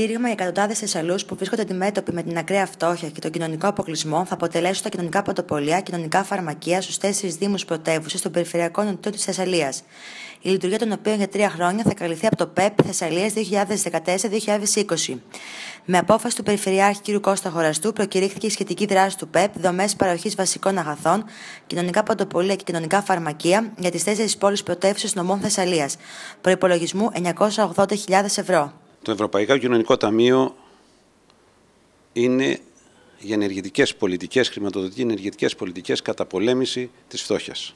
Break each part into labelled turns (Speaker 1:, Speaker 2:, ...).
Speaker 1: στήριγμα για εκατοντάδες Θεσσαλούς που βρίσκονται αντιμέτωποι με την ακραία φτώχεια και τον κοινωνικό αποκλεισμό θα αποτελέσουν τα κοινωνικά πρωτοπολία, κοινωνικά φαρμακεία στους τέσσερις Δήμους πρωτεύουσες των Περιφερειακών Νοτιών της Θεσσαλίας. Η λειτουργία των οποίων για τρία χρόνια θα καλυφθεί από το ΠΕΠ Θεσσαλίας 2014-2020. Με απόφαση του Περιφερειάρχη κ. Κώστα Χοραστού, προκηρύχθηκε η σχετική δράση του ΠΕΠ, δομές παροχής βασικών αγαθών, κοινωνικά πρωτοπολία και κοινωνικά φαρμακεία για τις τέσσερις πόλεις πρωτεύουσες νομών Θεσσαλίας, προπολογισμού 980.000 ευρώ.
Speaker 2: Το Ευρωπαϊκό Κοινωνικό Ταμείο είναι για ενεργητικές πολιτικές, χρηματοδοτική ενεργητικές πολιτικές κατά πολέμηση της φτώχειας.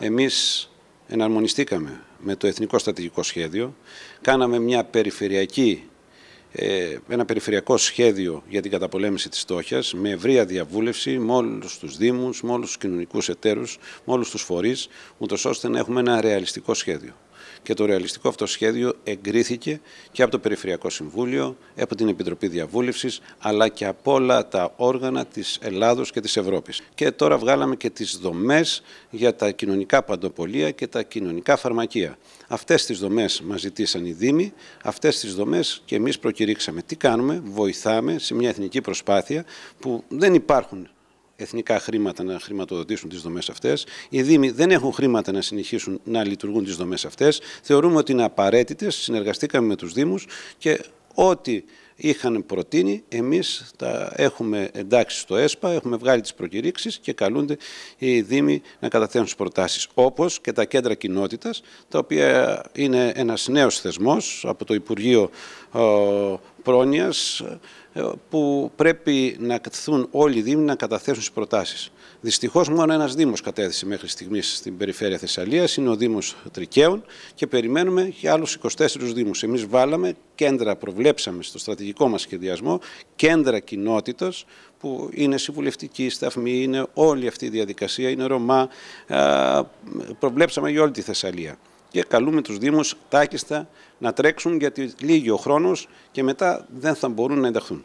Speaker 2: Εμείς εναρμονιστήκαμε με το Εθνικό στρατηγικό Σχέδιο, κάναμε μια περιφερειακή, ε, ένα περιφερειακό σχέδιο για την καταπολέμηση της στόχιας με ευρεία διαβούλευση με όλους τους Δήμους, με όλους τους κοινωνικούς εταίρους, με όλους τους φορείς, ούτως ώστε να έχουμε ένα ρεαλιστικό σχέδιο και το ρεαλιστικό αυτό σχέδιο εγκρίθηκε και από το Περιφερειακό Συμβούλιο, από την Επιτροπή Διαβούλευσης, αλλά και από όλα τα όργανα της Ελλάδος και της Ευρώπης. Και τώρα βγάλαμε και τις δομές για τα κοινωνικά παντοπολία και τα κοινωνικά φαρμακεία. Αυτές τις δομές μας ζητήσαν οι Δήμοι, αυτές τις δομές και εμείς προκηρύξαμε. Τι κάνουμε, βοηθάμε σε μια εθνική προσπάθεια που δεν υπάρχουν εθνικά χρήματα να χρηματοδοτήσουν τις δομές αυτές. Οι Δήμοι δεν έχουν χρήματα να συνεχίσουν να λειτουργούν τις δομές αυτές. Θεωρούμε ότι είναι απαραίτητες. Συνεργαστήκαμε με τους Δήμους και ό,τι είχαν προτείνει, εμείς τα έχουμε εντάξει στο ΕΣΠΑ, έχουμε βγάλει τις προκηρύξεις και καλούνται οι Δήμοι να καταθέσουν τις προτάσεις. Όπως και τα κέντρα κοινότητας, τα οποία είναι ένας νέος θεσμός από το Υπουργείο πρόνοιας ε, που πρέπει να κατηθούν όλοι οι Δήμοι να καταθέσουν τις προτάσεις. Δυστυχώς μόνο ένας Δήμος κατέθεσε μέχρι στιγμής στην περιφέρεια Θεσσαλίας, είναι ο Δήμος Τρικαίων και περιμένουμε και άλλους 24 Δήμους. Εμείς βάλαμε κέντρα, προβλέψαμε στο στρατηγικό μας σχεδιασμό, κέντρα κοινότητας που είναι συμβουλευτική σταθμή, είναι όλη αυτή η διαδικασία, είναι Ρωμά, προβλέψαμε για όλη τη Θεσσαλία και καλούμε τους Δήμους τάχιστα να τρέξουν γιατί λύγει ο χρόνος
Speaker 1: και μετά δεν θα μπορούν να ενταχθούν.